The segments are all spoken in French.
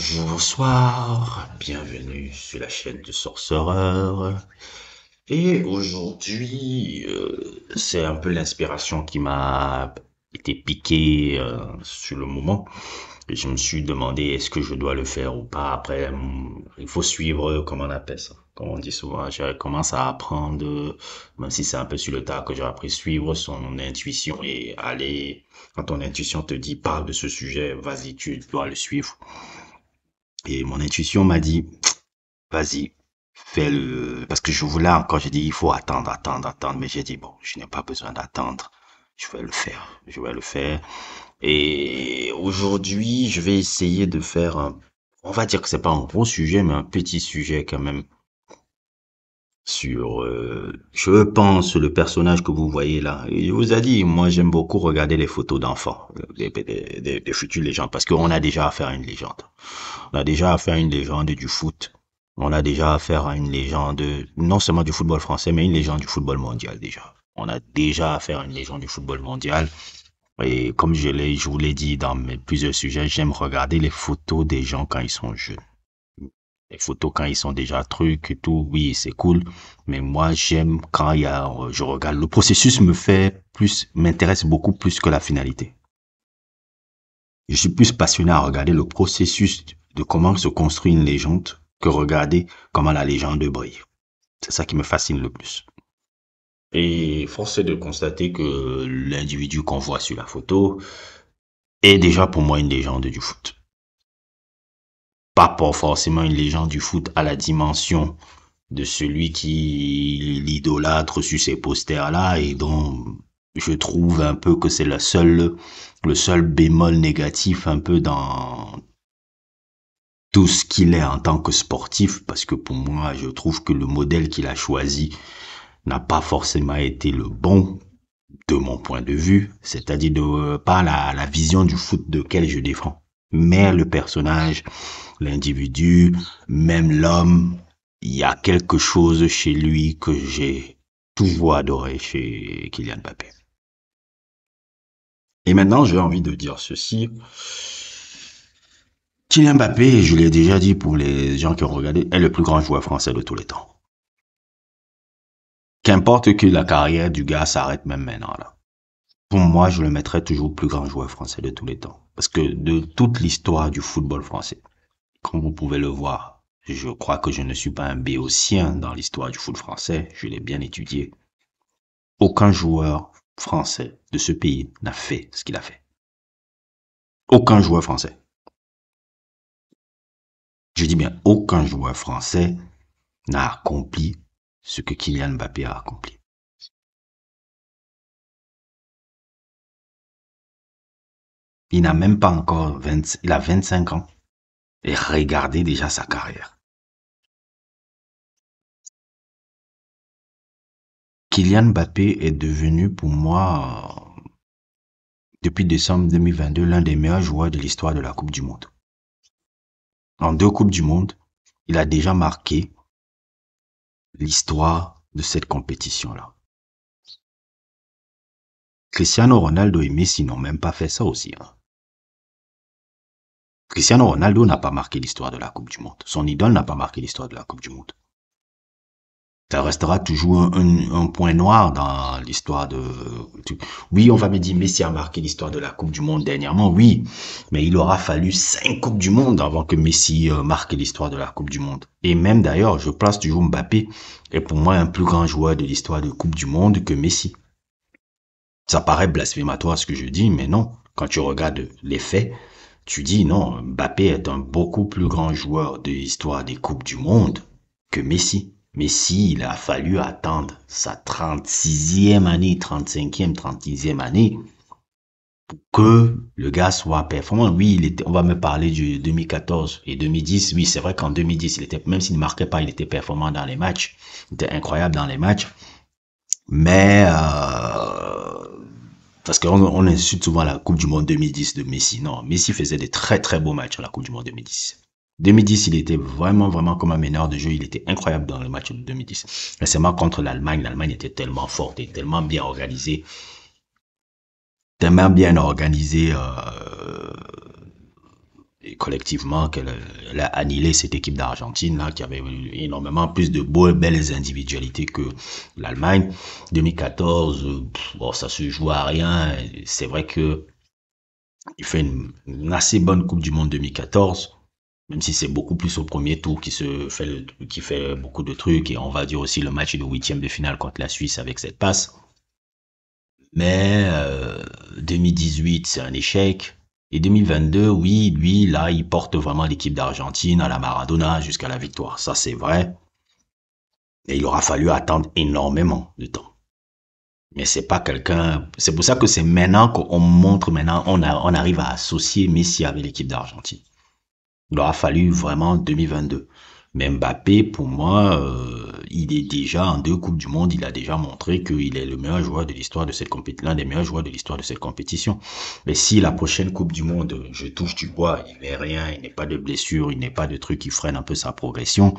Bonjour, bonsoir, bienvenue sur la chaîne de sorcereur. Et aujourd'hui, euh, c'est un peu l'inspiration qui m'a été piquée euh, sur le moment. Et je me suis demandé est-ce que je dois le faire ou pas. Après, hum, il faut suivre, euh, comment on appelle ça Comme on dit souvent, j'ai commencé à apprendre, même si c'est un peu sur le tas que j'ai appris, suivre son intuition et aller, quand ton intuition te dit parle de ce sujet, vas-y, tu dois le suivre. Et mon intuition m'a dit, vas-y, fais le... Parce que je voulais encore, j'ai dit, il faut attendre, attendre, attendre. Mais j'ai dit, bon, je n'ai pas besoin d'attendre. Je vais le faire. Je vais le faire. Et aujourd'hui, je vais essayer de faire On va dire que c'est pas un gros sujet, mais un petit sujet quand même sur, euh, je pense, le personnage que vous voyez là. Il vous a dit, moi j'aime beaucoup regarder les photos d'enfants, euh, des, futurs futures légendes, parce qu'on a déjà affaire à une légende. On a déjà affaire à une légende du foot. On a déjà affaire à une légende, non seulement du football français, mais une légende du football mondial déjà. On a déjà affaire à une légende du football mondial. Et comme je, je vous l'ai dit dans mes plusieurs sujets, j'aime regarder les photos des gens quand ils sont jeunes les photos quand ils sont déjà trucs et tout, oui, c'est cool. Mais moi, j'aime quand il y a, euh, je regarde. Le processus me fait plus, m'intéresse beaucoup plus que la finalité. Je suis plus passionné à regarder le processus de comment se construit une légende que regarder comment la légende brille. C'est ça qui me fascine le plus. Et force est de constater que l'individu qu'on voit sur la photo est déjà pour moi une légende du foot pas pour forcément une légende du foot à la dimension de celui qui l'idolâtre sur ces posters-là et dont je trouve un peu que c'est la seule, le seul bémol négatif un peu dans tout ce qu'il est en tant que sportif, parce que pour moi, je trouve que le modèle qu'il a choisi n'a pas forcément été le bon de mon point de vue, c'est-à-dire de euh, pas la, la vision du foot de quel je défends, mais le personnage, l'individu, même l'homme, il y a quelque chose chez lui que j'ai toujours adoré chez Kylian Mbappé. Et maintenant, j'ai envie de dire ceci. Kylian Mbappé, je l'ai déjà dit pour les gens qui ont regardé, est le plus grand joueur français de tous les temps. Qu'importe que la carrière du gars s'arrête même maintenant Pour moi, je le mettrais toujours plus grand joueur français de tous les temps. Parce que de toute l'histoire du football français, comme vous pouvez le voir, je crois que je ne suis pas un béotien dans l'histoire du foot français. Je l'ai bien étudié. Aucun joueur français de ce pays n'a fait ce qu'il a fait. Aucun joueur français. Je dis bien, aucun joueur français n'a accompli ce que Kylian Mbappé a accompli. Il n'a même pas encore il a 25 ans. Et regardez déjà sa carrière. Kylian Mbappé est devenu pour moi, depuis décembre 2022, l'un des meilleurs joueurs de l'histoire de la Coupe du Monde. En deux Coupes du Monde, il a déjà marqué l'histoire de cette compétition-là. Cristiano Ronaldo et Messi n'ont même pas fait ça aussi. Hein. Cristiano Ronaldo n'a pas marqué l'histoire de la Coupe du Monde. Son idole n'a pas marqué l'histoire de la Coupe du Monde. Ça restera toujours un, point noir dans l'histoire de... Oui, on va me dire Messi a marqué l'histoire de la Coupe du Monde dernièrement, oui, mais il aura fallu cinq Coupes du Monde avant que Messi euh, marque l'histoire de la Coupe du Monde. Et même d'ailleurs, je place toujours Mbappé est pour moi un plus grand joueur de l'histoire de Coupe du Monde que Messi. Ça paraît blasphématoire ce que je dis, mais non. Quand tu regardes les faits, tu dis non, Mbappé est un beaucoup plus grand joueur de l'histoire des Coupes du Monde que Messi. Messi, il a fallu attendre sa 36e année, 35e, 36e année pour que le gars soit performant. Oui, il était, on va me parler du 2014 et 2010. Oui, c'est vrai qu'en 2010, il était, même s'il ne marquait pas, il était performant dans les matchs. Il était incroyable dans les matchs. Mais euh, parce qu'on on insulte souvent la Coupe du Monde 2010 de Messi. Non, Messi faisait des très très beaux matchs à la Coupe du Monde 2010. 2010, il était vraiment, vraiment comme un meneur de jeu. Il était incroyable dans le match de 2010. Récemment, contre l'Allemagne, l'Allemagne était tellement forte et tellement bien organisée. Tellement bien organisée. Euh, collectivement qu'elle a annihilé cette équipe d'Argentine là qui avait énormément plus de beaux, belles individualités que l'Allemagne 2014 bon ça se joue à rien c'est vrai que il fait une, assez bonne Coupe du Monde 2014 même si c'est beaucoup plus au premier tour qui se fait qui fait beaucoup de trucs et on va dire aussi le match de huitième de finale contre la Suisse avec cette passe mais 2018 euh, c'est un échec et 2022, oui, lui, là, il porte vraiment l'équipe d'Argentine à la Maradona jusqu'à la victoire. Ça, c'est vrai. Et il aura fallu attendre énormément de temps. Mais c'est pas quelqu'un. C'est pour ça que c'est maintenant qu'on montre, maintenant, on, on arrive à associer Messi avec l'équipe d'Argentine. Il aura fallu vraiment 2022. Mais Mbappé, pour moi, euh, il est déjà en deux Coupes du Monde, il a déjà montré qu'il est le meilleur joueur de l'histoire de cette compétition, l'un des meilleurs joueurs de l'histoire de cette compétition. Mais si la prochaine Coupe du Monde, je touche du bois, il n'est rien, il n'est pas de blessure, il n'est pas de truc qui freine un peu sa progression,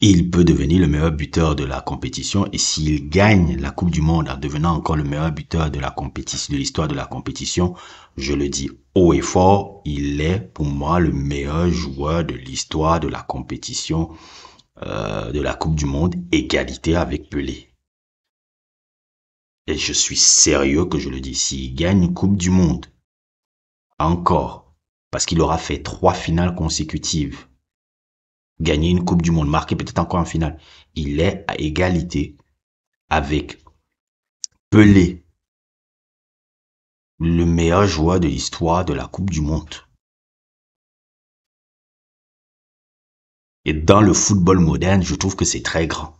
il peut devenir le meilleur buteur de la compétition et s'il gagne la Coupe du Monde en devenant encore le meilleur buteur de la compétition, de l'histoire de la compétition, je le dis haut et fort, il est pour moi le meilleur joueur de l'histoire de la compétition euh, de la Coupe du Monde, égalité avec Pelé. Et je suis sérieux que je le dis, s'il gagne une Coupe du Monde, encore, parce qu'il aura fait trois finales consécutives, gagner une Coupe du Monde, marquer peut-être encore en finale, il est à égalité avec Pelé, le meilleur joueur de l'histoire de la Coupe du Monde. Et dans le football moderne, je trouve que c'est très grand.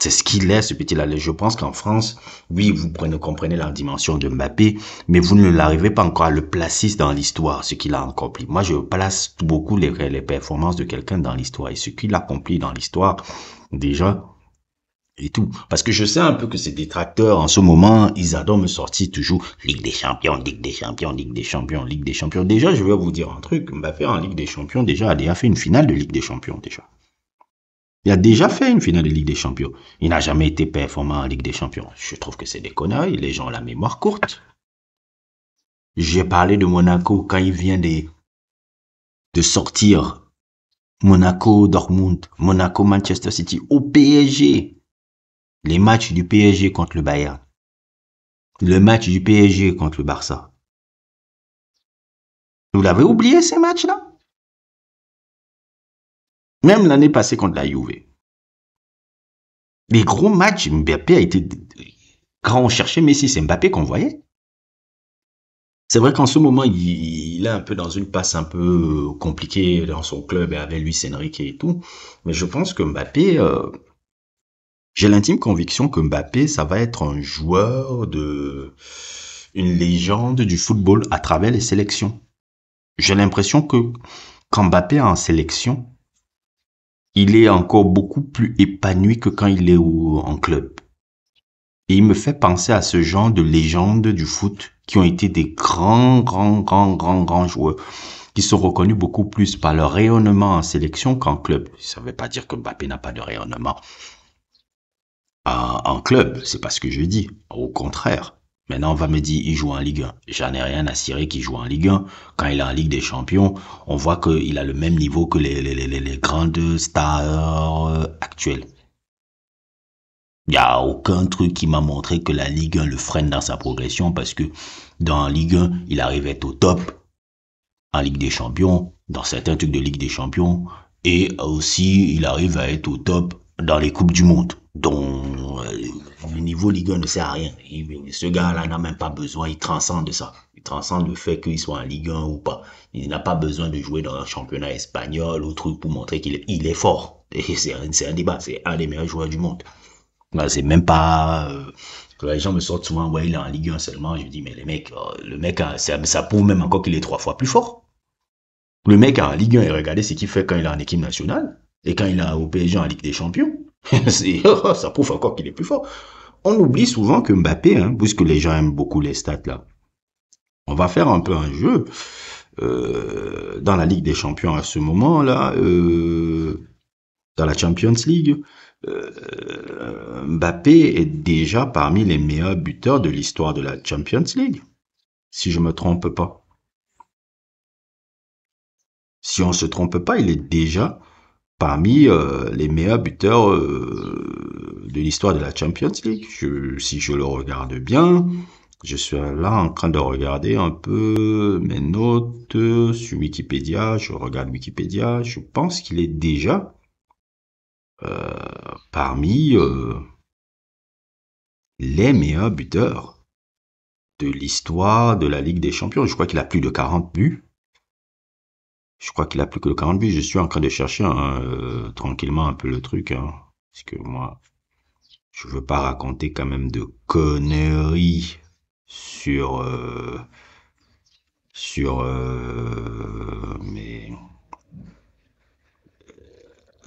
C'est ce qu'il est, ce petit-là. Je pense qu'en France, oui, vous comprenez la dimension de Mbappé, mais vous ne l'arrivez pas encore à le placer dans l'histoire, ce qu'il a accompli. Moi, je place beaucoup les, performances de quelqu'un dans l'histoire. Et ce qu'il a accompli dans l'histoire, déjà, et tout. Parce que je sais un peu que ces détracteurs, en ce moment, ils adorent me sortir toujours Ligue des Champions, Ligue des Champions, Ligue des Champions, Ligue des Champions. Déjà, je vais vous dire un truc, on va faire en Ligue des Champions, déjà, a déjà fait une finale de Ligue des Champions, déjà. Il a déjà fait une finale de Ligue des Champions. Il n'a jamais été performant en Ligue des Champions. Je trouve que c'est des conneries, les gens ont la mémoire courte. J'ai parlé de Monaco quand il vient de, de sortir Monaco, Dortmund, Monaco, Manchester City, au PSG les matchs du PSG contre le Bayern, le match du PSG contre le Barça. Vous l'avez oublié ces matchs-là Même l'année passée contre la Juve. Les gros matchs, Mbappé a été... Quand on cherchait Messi, c'est Mbappé qu'on voyait. C'est vrai qu'en ce moment, il, est un peu dans une passe un peu euh, compliquée dans son club Et avec Luis Enrique et tout. Mais je pense que Mbappé, euh, j'ai l'intime conviction que Mbappé, ça va être un joueur de une légende du football à travers les sélections. J'ai l'impression que quand Mbappé est en sélection, il est encore beaucoup plus épanoui que quand il est en club. Et il me fait penser à ce genre de légendes du foot qui ont été des grands, grands, grands, grands, grands joueurs qui sont reconnus beaucoup plus par leur rayonnement en sélection qu'en club. Ça ne veut pas dire que Mbappé n'a pas de rayonnement en club, c'est pas ce que je dis. Au contraire. Maintenant, on va me dire, il joue en Ligue 1. J'en ai rien à cirer qu'il joue en Ligue 1. Quand il est en Ligue des Champions, on voit qu'il a le même niveau que les, les, grandes stars euh, actuelles. Il n'y a aucun truc qui m'a montré que la Ligue 1 le freine dans sa progression parce que dans Ligue 1, il arrive à être au top. En Ligue des Champions, dans certains trucs de Ligue des Champions. Et aussi, il arrive à être au top dans les Coupes du Monde, dont euh, le niveau Ligue 1 ne sert à rien. ce gars-là n'a même pas besoin, il transcende ça. Il transcende le fait qu'il soit en Ligue 1 ou pas. Il n'a pas besoin de jouer dans un championnat espagnol ou truc pour montrer qu'il est, il est fort. C'est un, débat, c'est un des meilleurs joueurs du monde. Ben, c'est même pas... que euh, les gens me sortent souvent, ouais, il est en Ligue 1 seulement. Je dis, mais les mecs, euh, le mec, ça, prouve même encore qu'il est trois fois plus fort. Le mec en Ligue 1 et regardez ce qu'il fait quand il est en équipe nationale. Et quand il a au PSG en Ligue des Champions, ça prouve encore qu'il est plus fort. On oublie souvent que Mbappé, hein, puisque les gens aiment beaucoup les stats là, on va faire un peu un jeu. Euh, dans la Ligue des Champions à ce moment-là, euh, dans la Champions League, euh, Mbappé est déjà parmi les meilleurs buteurs de l'histoire de la Champions League, si je ne me trompe pas. Si on ne se trompe pas, il est déjà parmi euh, les meilleurs buteurs euh, de l'histoire de la Champions League. si je le regarde bien, je suis là en train de regarder un peu mes notes sur Wikipédia. Je regarde Wikipédia. Je pense qu'il est déjà euh, parmi les meilleurs buteurs de l'histoire de la Ligue des Champions. Je crois qu'il a plus de 40 buts je crois qu'il a plus que le 48. Je suis en train de chercher hein, euh, tranquillement un peu le truc. Hein. parce que moi, je veux pas raconter quand même de conneries sur... Euh, sur... Euh, mais... Euh,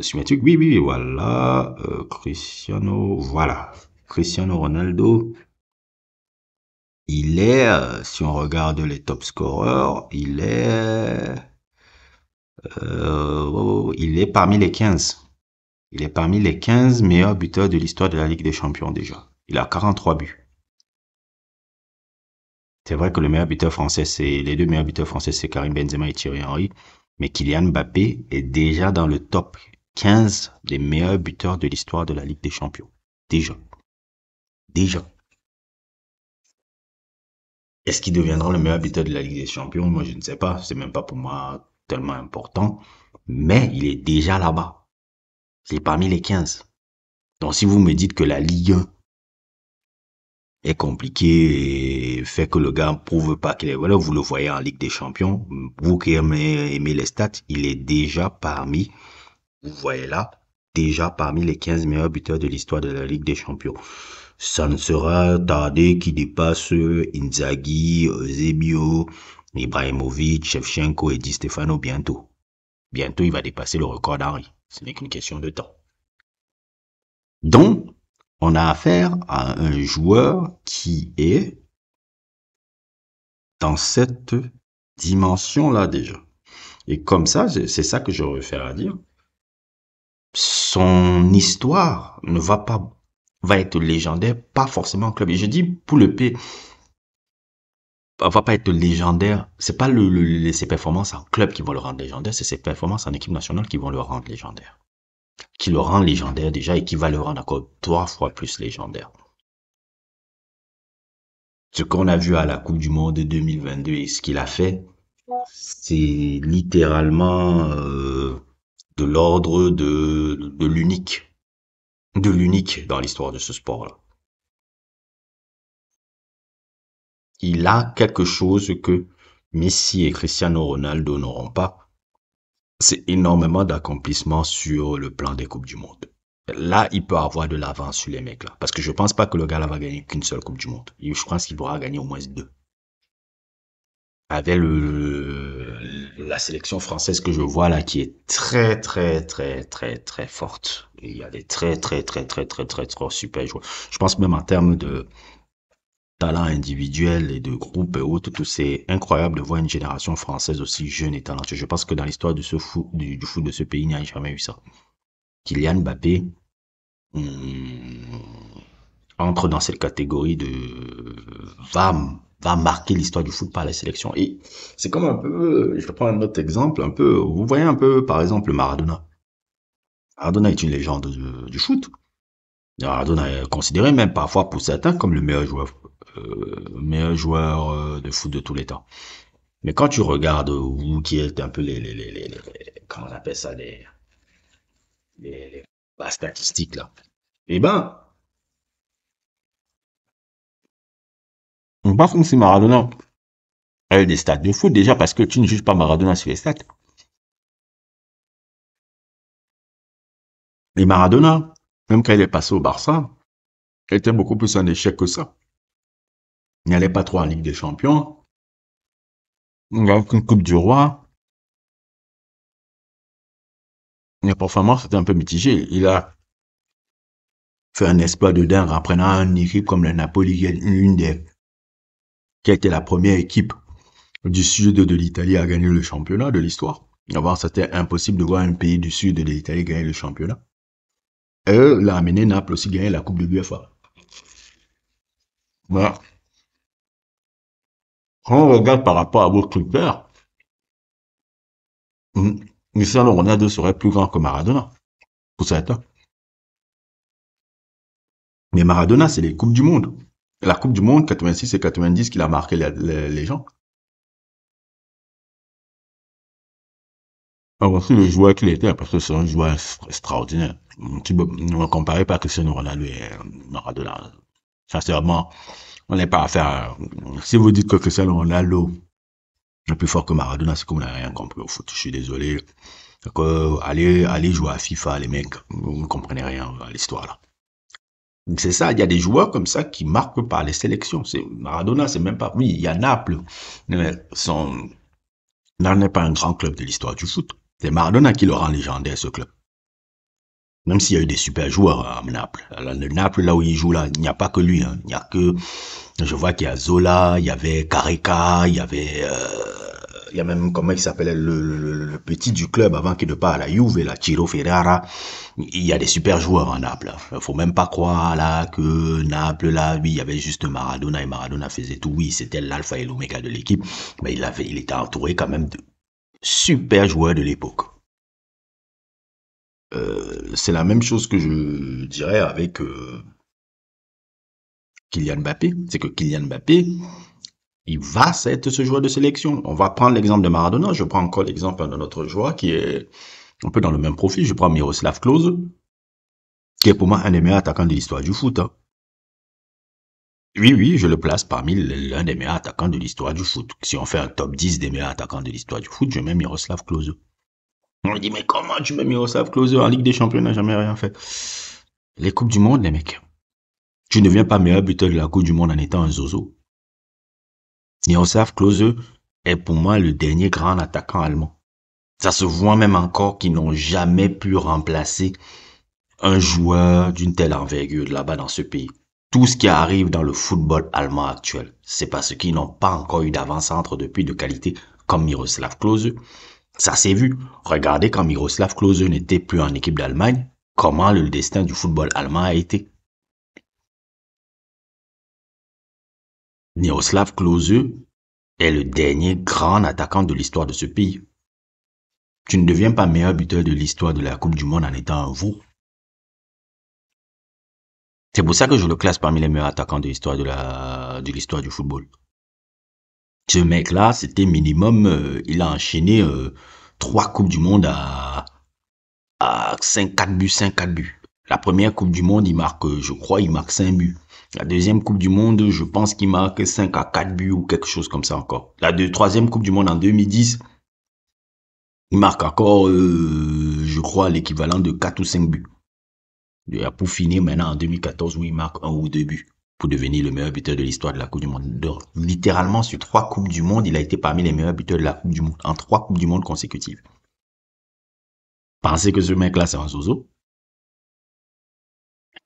sur mes Oui, oui, voilà. Cristiano... Voilà. Cristiano Ronaldo. Il est, si on regarde les top scorers, il est euh, oh, oh, oh, il est parmi les 15. Il est parmi les 15 meilleurs buteurs de l'histoire de la Ligue des Champions déjà. Il a 43 buts. C'est vrai que le meilleur buteur français, c'est les deux meilleurs buteurs français, c'est Karim Benzema et Thierry Henry, mais Kylian Mbappé est déjà dans le top 15 des meilleurs buteurs de l'histoire de la Ligue des Champions. Déjà. Déjà. Est-ce qu'il deviendra le meilleur buteur de la Ligue des Champions Moi, je ne sais pas. C'est même pas pour moi tellement important, mais il est déjà là-bas. Il est parmi les 15. Donc si vous me dites que la Ligue 1 est compliquée et fait que le gars ne prouve pas qu'il est... Voilà, vous le voyez en Ligue des Champions, vous qui aimez, les stats, il est déjà parmi, vous voyez là, déjà parmi les 15 meilleurs buteurs de l'histoire de la Ligue des Champions. Ça ne sera tardé qu'il dépasse euh, Inzaghi, Eusebio, Ibrahimovic, Shevchenko et Di Stefano bientôt. Bientôt, il va dépasser le record d'Henri. Ce n'est qu'une question de temps. Donc, on a affaire à un joueur qui est dans cette dimension-là déjà. Et comme ça, c'est ça que je réfère à dire. Son histoire ne va pas va être légendaire, pas forcément en club. Et je dis pour le P, va pas être légendaire. C'est pas le, ses performances en club qui vont le rendre légendaire, c'est ses performances en équipe nationale qui vont le rendre légendaire. Qui le rend légendaire déjà et qui va le rendre encore trois fois plus légendaire. Ce qu'on a vu à la Coupe du Monde 2022 et ce qu'il a fait, c'est littéralement euh, de l'ordre de l'unique. De l'unique dans l'histoire de ce sport-là. Il a quelque chose que Messi et Cristiano Ronaldo n'auront pas. C'est énormément d'accomplissements sur le plan des Coupes du Monde. Là, il peut avoir de l'avance sur les mecs là. Parce que je pense pas que le gars là va gagner qu'une seule Coupe du Monde. Je pense qu'il pourra gagner au moins deux avec la sélection française que je vois là qui est très très très très très forte. Il y a des très très très très très très très, super joueurs. Je pense même en termes de talent individuel et de groupe et autres, tout c'est incroyable de voir une génération française aussi jeune et talentueuse. Je pense que dans l'histoire du, foot de ce pays, il n'y a jamais eu ça. Kylian Mbappé hmm, entre dans cette catégorie de va, va marquer l'histoire du foot par la sélection. Et c'est comme un peu, je vais prendre un autre exemple, un peu, vous voyez un peu, par exemple, Maradona. Maradona est une légende du, euh, du foot. Maradona est considéré même parfois pour certains comme le meilleur joueur meilleur joueur euh, de foot de tous les temps. Mais quand tu regardes vous qui êtes un peu les, les, comment on appelle ça les les, bah, statistiques là, eh ben on pense comme si Maradona a des stats de foot déjà parce que tu ne juges pas Maradona sur les stats. Et Maradona, même quand il est passé au Barça, elle était beaucoup plus un échec que ça. Il allait pas trop en Ligue des Champions. Il n'y avait Coupe du Roi. Les performance était un peu mitigé. Il a fait un exploit de dingue en prenant une équipe comme la Napoli, une des, qui était la première équipe du sud de l'Italie à gagner le championnat de l'histoire. c'était impossible de voir un pays du sud de l'Italie gagner le championnat. Et l'a amené Naples aussi gagner la Coupe de l'UFA. Voilà. Quand on regarde par rapport à votre père, hmm, Cristiano Ronaldo serait plus grand que Maradona, pour certains. Mais Maradona, c'est les Coupes du Monde. la Coupe du Monde, 86 et 90, qu'il a marqué les, gens. Alors, ah, c'est le joueur qu'il était, parce que c'est un joueur extraordinaire. On ne me comparer pas Cristiano Ronaldo et euh, Maradona. Sincèrement, on n'est pas à faire. Euh, si vous dites que Cristiano l'eau est plus fort que Maradona, c'est qu'on n'a rien compris au foot. Je suis désolé. Euh, allez, allez jouer à FIFA, les mecs. Vous ne comprenez rien à l'histoire Donc c'est ça, il y a des joueurs comme ça qui marquent par les sélections. C'est Maradona, c'est même pas. Oui, il y a Naples. Mais n'est pas un grand club de l'histoire du foot. C'est Maradona qui le rend légendaire, ce club. Même s'il y a eu des super joueurs hein, à Naples. Le Naples, là où il joue, là, il n'y a pas que lui. Hein. Il n'y a que. Je vois qu'il y a Zola, il y avait Carica, il y avait. Euh, il y a même, comment il s'appelait, le, petit du club avant qu'il ne part à la Juve, la Chiro Ferrara. Il y a des super joueurs à Naples. Hein. Faut même pas croire, là, que Naples, là, oui, il y avait juste Maradona et Maradona faisait tout. Oui, c'était l'alpha et l'oméga de l'équipe. Mais il avait, il était entouré quand même de super joueurs de l'époque. Euh, c'est la même chose que je dirais avec euh, Kylian Mbappé. C'est que Kylian Mbappé, il va être ce joueur de sélection. On va prendre l'exemple de Maradona. Je prends encore l'exemple d'un autre joueur qui est un peu dans le même profil. Je prends Miroslav Klose, qui est pour moi un des meilleurs attaquants de l'histoire du foot. Hein. Oui, oui, je le place parmi l'un des meilleurs attaquants de l'histoire du foot. Si on fait un top 10 des meilleurs attaquants de l'histoire du foot, je mets Miroslav Klose. On lui dit, mais comment tu mets Miroslav Klose en Ligue des Champions, n'a jamais rien fait. Les Coupes du Monde, les mecs. Tu ne deviens pas meilleur buteur de la Coupe du Monde en étant un zozo. Miroslav Klose est pour moi le dernier grand attaquant allemand. Ça se voit même encore qu'ils n'ont jamais pu remplacer un joueur d'une telle envergure là-bas dans ce pays. Tout ce qui arrive dans le football allemand actuel, c'est parce qu'ils n'ont pas encore eu davant centre depuis de qualité comme Miroslav Klose, ça s'est vu. Regardez quand Miroslav Klose n'était plus en équipe d'Allemagne, comment le destin du football allemand a été. Miroslav Klose est le dernier grand attaquant de l'histoire de ce pays. Tu ne deviens pas meilleur buteur de l'histoire de la Coupe du Monde en étant un vous. C'est pour ça que je le classe parmi les meilleurs attaquants de l'histoire de l'histoire du football. Ce mec-là, c'était minimum, euh, il a enchaîné euh, trois Coupes du Monde à, à 5-4 buts, 5-4 buts. La première Coupe du Monde, il marque, euh, je crois, il marque 5 buts. La deuxième Coupe du Monde, je pense qu'il marque 5 à 4 buts ou quelque chose comme ça encore. La troisième Coupe du Monde en 2010, il marque encore, je crois, l'équivalent de 4 ou 5 buts. Pour finir maintenant en 2014, où il marque un ou deux buts pour devenir le meilleur buteur de l'histoire de la Coupe du Monde. littéralement, sur trois Coupes du Monde, il a été parmi les meilleurs buteurs de la Coupe du Monde, en trois Coupes du Monde consécutives. Pensez que ce mec-là, c'est un zozo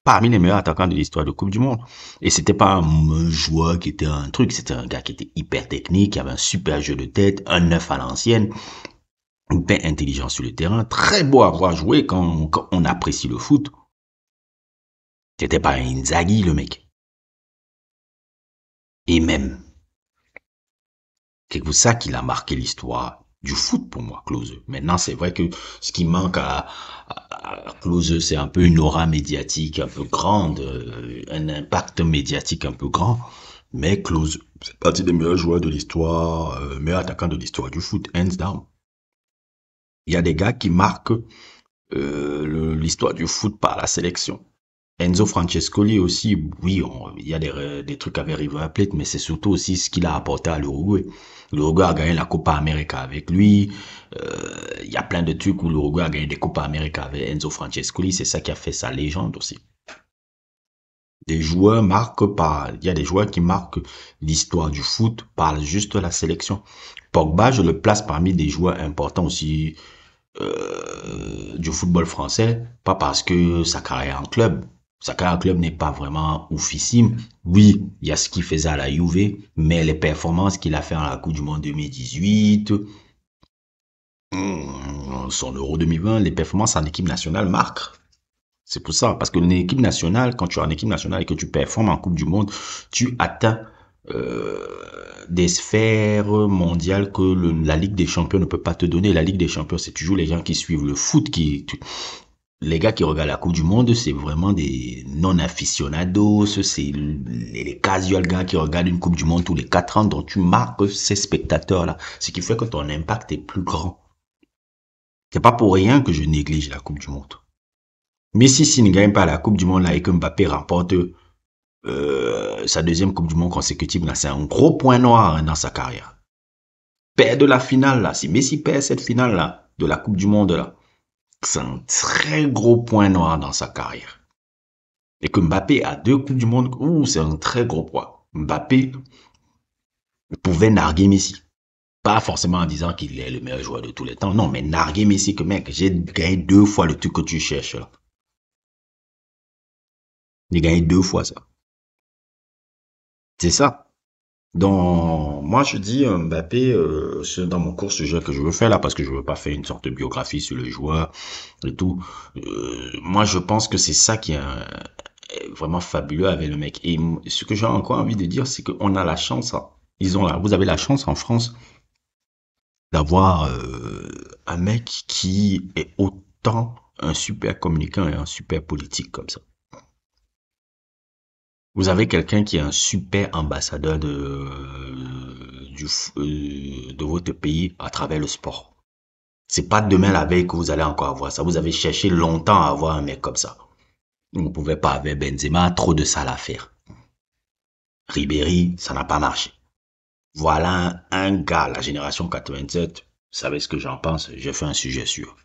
parmi les meilleurs attaquants de l'histoire de Coupe du Monde. Et c'était pas un joueur qui était un truc, c'était un gars qui était hyper technique, qui avait un super jeu de tête, un neuf à l'ancienne, Bien intelligent sur le terrain, très beau à voir jouer quand, on, apprécie le foot. C'était pas un Inzaghi, le mec et même. C'est pour ça qu'il a marqué l'histoire du foot pour moi, Close. Maintenant, c'est vrai que ce qui manque à, Close, c'est un peu une aura médiatique un peu grande, euh, un impact médiatique un peu grand. Mais Close c'est parti des meilleurs joueurs de l'histoire, euh, meilleurs attaquants de l'histoire du foot, hands down. Il y a des gars qui marquent euh, l'histoire du foot par la sélection. Enzo Francescoli aussi, oui, il y a des, trucs avec River Plate, mais c'est surtout aussi ce qu'il a apporté à l'Uruguay. L'Uruguay a gagné la Copa América avec lui. Euh, il y a plein de trucs où l'Uruguay a gagné des Copa América avec Enzo Francescoli. C'est ça qui a fait sa légende aussi. Des joueurs marquent il y a des joueurs qui marquent l'histoire du foot par juste la sélection. Pogba, je le place parmi des joueurs importants aussi euh, du football français, pas parce que sa carrière en club, Sakara Club n'est pas vraiment oufissime. Oui, il y a ce qu'il faisait à la Juve, mais les performances qu'il a fait à la Coupe du Monde 2018, hmm, son Euro 2020, les performances en équipe nationale marquent. C'est pour ça, parce que l'équipe nationale, quand tu es en équipe nationale et que tu performes en Coupe du Monde, tu atteins euh, des sphères mondiales que la Ligue des Champions ne peut pas te donner. La Ligue des Champions, c'est toujours les gens qui suivent le foot qui, les gars qui regardent la Coupe du Monde, c'est vraiment des non-aficionados, c'est les casual gars qui regardent une Coupe du Monde tous les 4 ans, dont tu marques ces spectateurs-là. Ce qui fait que ton impact est plus grand. C'est pas pour rien que je néglige la Coupe du Monde. Messi, s'il ne gagne pas la Coupe du Monde là et que Mbappé remporte euh, sa deuxième Coupe du Monde consécutive, là, c'est un gros point noir hein, dans sa carrière. Perdre la finale là, si Messi perd cette finale là, de la Coupe du Monde là, c'est un très gros point noir dans sa carrière. Et que Mbappé a deux coups du Monde, ouh, c'est un très gros poids. Mbappé pouvait narguer Messi. Pas forcément en disant qu'il est le meilleur joueur de tous les temps. Non, mais narguer Messi que mec, j'ai gagné deux fois le truc que tu cherches là. J'ai gagné deux fois ça. C'est ça. Dans, moi, je dis euh, Mbappé, euh, c'est dans mon cours ce que je veux faire là, parce que je veux pas faire une sorte de biographie sur le joueur et tout. Euh, moi, je pense que c'est ça qui est, euh, vraiment fabuleux avec le mec. Et ce que j'ai encore envie de dire, c'est qu'on a la chance, hein. ils ont là. vous avez la chance en France d'avoir un mec qui est autant un super communicant et un super politique comme ça. Vous avez quelqu'un qui est un super ambassadeur de, euh, du, euh, de votre pays à travers le sport. C'est pas demain la veille que vous allez encore avoir ça. Vous avez cherché longtemps à avoir un mec comme ça. Vous ne pouvez pas avoir Benzema, trop de sale à faire. Ribéry, ça n'a pas marché. Voilà un gars, la génération 87, vous savez ce que j'en pense, j'ai fait un sujet sûr.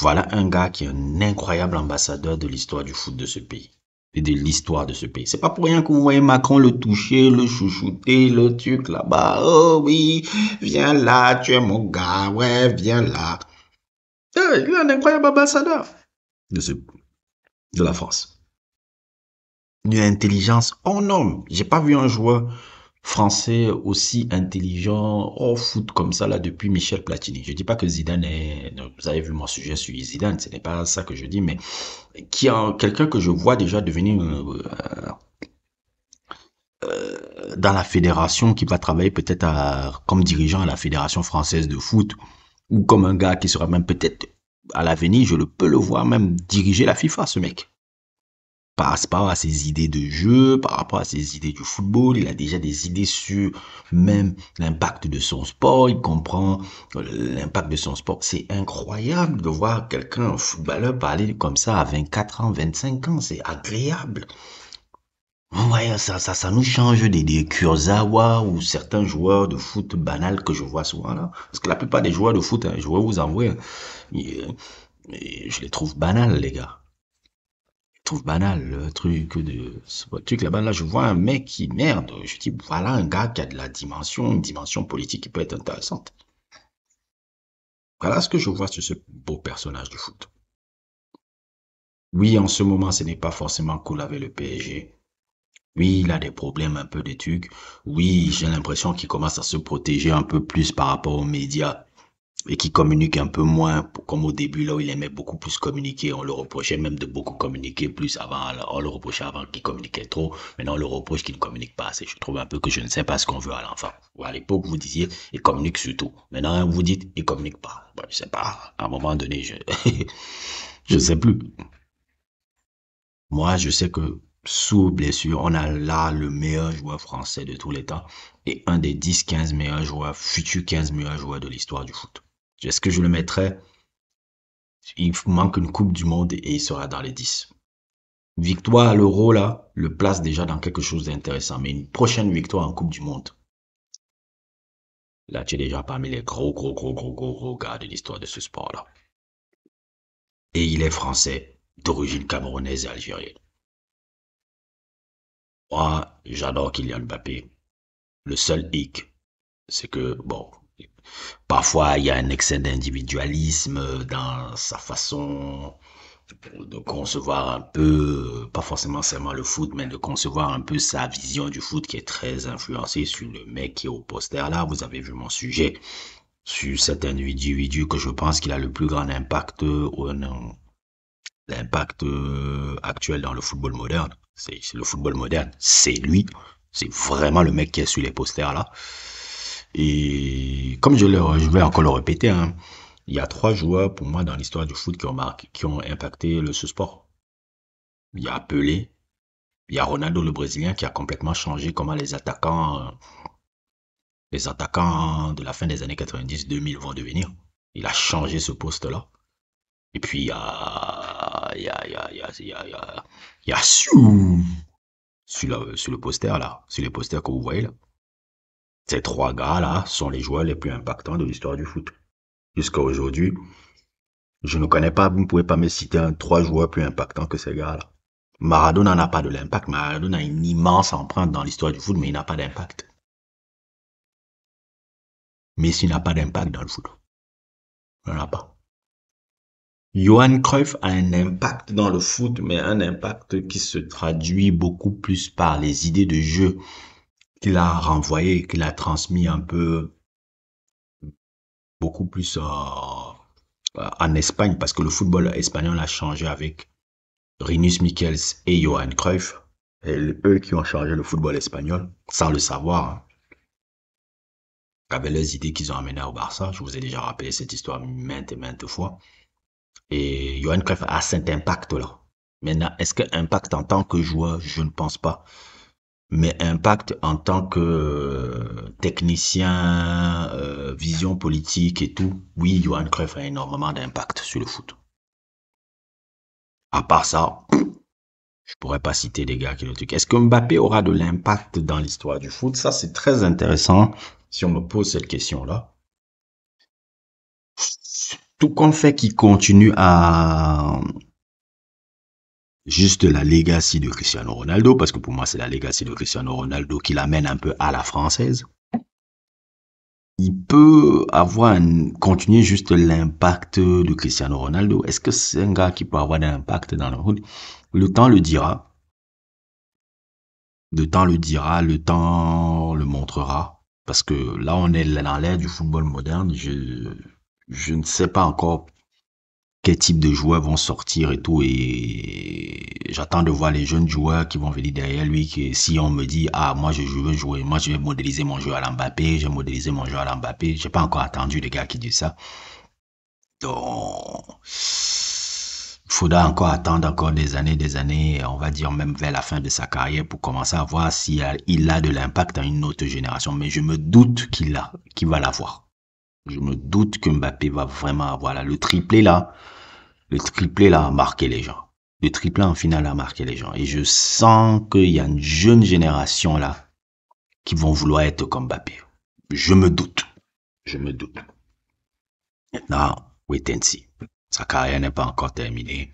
Voilà un gars qui est un incroyable ambassadeur de l'histoire du foot de ce pays et de l'histoire de ce pays. C'est pas pour rien que vous voyez Macron le toucher, le chouchouter, le truc là-bas. Oh oui, viens là, tu es mon gars, ouais, viens là. Eh, il est un incroyable ambassadeur de, de la France. Une intelligence en homme. J'ai pas vu un joueur français aussi intelligent au foot comme ça là depuis Michel Platini. Je dis pas que Zidane est vous avez vu mon sujet sur Zidane, ce n'est pas ça que je dis mais qui a quelqu'un que je vois déjà devenir euh, euh, dans la fédération qui va travailler peut-être comme dirigeant à la fédération française de foot ou comme un gars qui sera même peut-être à l'avenir, je le peux le voir même diriger la FIFA ce mec par rapport à ses idées de jeu, par rapport à ses idées du football. Il a déjà des idées sur même l'impact de son sport. Il comprend euh, l'impact de son sport. C'est incroyable de voir quelqu'un, un footballeur, parler comme ça à 24 ans, 25 ans. C'est agréable. Ouais, ça, ça, ça nous change des, des ou certains joueurs de foot banal que je vois souvent là. Parce que la plupart des joueurs de foot, hein, je vais vous hein, je les trouve banals, les gars trouve banal le truc de ce truc là-bas. Là, je vois un mec qui merde. Je dis, voilà un gars qui a de la dimension, une dimension politique qui peut être intéressante. Voilà ce que je vois sur ce beau personnage de foot. Oui, en ce moment, ce n'est pas forcément cool avec le PSG. Oui, il a des problèmes, un peu des trucs. Oui, j'ai l'impression qu'il commence à se protéger un peu plus par rapport aux médias et qui communique un peu moins, comme au début, là où il aimait beaucoup plus communiquer. On le reprochait même de beaucoup communiquer plus avant. On le reprochait avant qu'il communiquait trop. Maintenant, on le reproche qu'il ne communique pas assez. Je trouve un peu que je ne sais pas ce qu'on veut à l'enfant. à l'époque, vous disiez, il communique surtout. Maintenant, hein, vous dites, il communique pas. Je je sais pas. À un moment donné, je, je sais plus. Moi, je sais que sous blessure, on a là le meilleur joueur français de tous les temps et un des 10-15 meilleurs joueurs, futurs 15 meilleurs joueurs de l'histoire du foot. Est-ce que je le mettrais Il manque une Coupe du Monde et il sera dans les 10. Victoire à l'Euro, là, le place déjà dans quelque chose d'intéressant. Mais une prochaine victoire en Coupe du Monde, là, tu es déjà parmi les gros, gros, gros, gros, gros, gros gars de l'histoire de ce sport-là. Et il est français, d'origine camerounaise et algérienne. Moi, j'adore Kylian Mbappé. Le seul hic, c'est que, bon, Parfois, il y a un excès d'individualisme dans sa façon de concevoir un peu, pas forcément seulement le foot, mais de concevoir un peu sa vision du foot qui est très influencée sur le mec qui est au poster là. Vous avez vu mon sujet sur cet individu que je pense qu'il a le plus grand impact euh, l'impact euh, actuel dans le football moderne. C'est le football moderne, c'est lui. C'est vraiment le mec qui est sur les posters là. Et comme je, vais encore le répéter, hein, il y a trois joueurs pour moi dans l'histoire du foot qui ont, qui ont impacté ce sport. Il y a Pelé, il y a Ronaldo le Brésilien qui a complètement changé comment les attaquants, les attaquants de la fin des années 90-2000 vont devenir. Il a changé ce poste-là. Et puis il y a, il y a, sur, le, sur le poster là, sur les posters que vous voyez là. Ces trois gars-là sont les joueurs les plus impactants de l'histoire du foot. Jusqu'à aujourd'hui, je ne connais pas, vous ne pouvez pas me citer trois joueurs plus impactants que ces gars-là. Maradona n'a pas de l'impact. Maradona a une immense empreinte dans l'histoire du foot, mais il n'a pas d'impact. Messi n'a pas d'impact dans le foot. Il n'en a pas. Johan Cruyff a un impact dans le foot, mais un impact qui se traduit beaucoup plus par les idées de jeu, qu'il a renvoyé, qu'il a transmis un peu beaucoup plus euh, euh, en, Espagne, parce que le football espagnol a changé avec Rinus Michels et Johan Cruyff, eux qui ont changé le football espagnol, sans le savoir, hein. avec les idées qu'ils ont amenées au Barça. Je vous ai déjà rappelé cette histoire maintes et maintes fois. Et Johan Cruyff a cet impact-là. Maintenant, est-ce que impact en tant que joueur, je ne pense pas mais Impact en tant que euh, technicien, euh, vision politique et tout, oui, Johan Cruyff a énormément d'impact sur le foot. À part ça, je pourrais pas citer des gars qui le truc. Est-ce que Mbappé aura de l'impact dans l'histoire du foot Ça, c'est très intéressant si on me pose cette question-là. Tout qu'on fait qui continue à juste la legacy de Cristiano Ronaldo, parce que pour moi, c'est la legacy de Cristiano Ronaldo qui l'amène un peu à la française. Il peut avoir un, continuer juste l'impact de Cristiano Ronaldo. Est-ce que c'est un gars qui peut avoir un impact dans le monde Le temps le dira. Le temps le dira, le temps le montrera. Parce que là, on est dans l'ère du football moderne. Je, je ne sais pas encore quel type de joueurs vont sortir et tout. Et j'attends de voir les jeunes joueurs qui vont venir derrière lui. Que si on me dit, ah, moi je veux jouer, moi je vais modéliser mon jeu à l'Mbappé, je vais modéliser mon jeu à l'Mbappé. J'ai pas encore attendu les gars qui disent ça. Donc, il faudra encore attendre encore des années, des années, on va dire même vers la fin de sa carrière pour commencer à voir s'il a, de l'impact dans une autre génération. Mais je me doute qu'il a, qu'il va l'avoir. Je me doute que Mbappé va vraiment avoir là. Le triplé là, le triplé là a marqué les gens. Le triplé en finale a marqué les gens. Et je sens qu'il y a une jeune génération là qui vont vouloir être comme Mbappé. Je me doute. Je me doute. Maintenant, wait Sa carrière n'est pas encore terminée.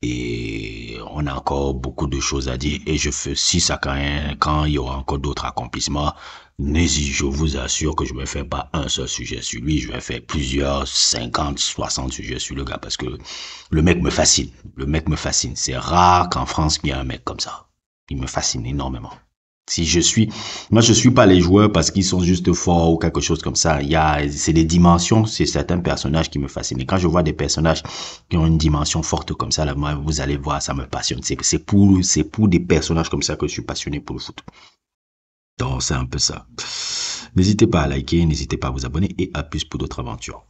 Et on a encore beaucoup de choses à dire. Et je fais si sa carrière, quand il y aura encore d'autres accomplissements, Nézis, je vous assure que je ne fais pas un seul sujet sur lui, je vais faire plusieurs 50, 60 sujets sur le gars parce que le mec me fascine. Le mec me fascine. C'est rare qu'en France il y ait un mec comme ça. Il me fascine énormément. Si je suis, moi je suis pas les joueurs parce qu'ils sont juste forts ou quelque chose comme ça. Il y a, c'est des dimensions, c'est certains personnages qui me fascinent. Et quand je vois des personnages qui ont une dimension forte comme ça, là, vous allez voir, ça me passionne. c'est pour, c'est pour des personnages comme ça que je suis passionné pour le foot. Donc c'est un peu ça. N'hésitez pas à liker, n'hésitez pas à vous abonner et à plus pour d'autres aventures.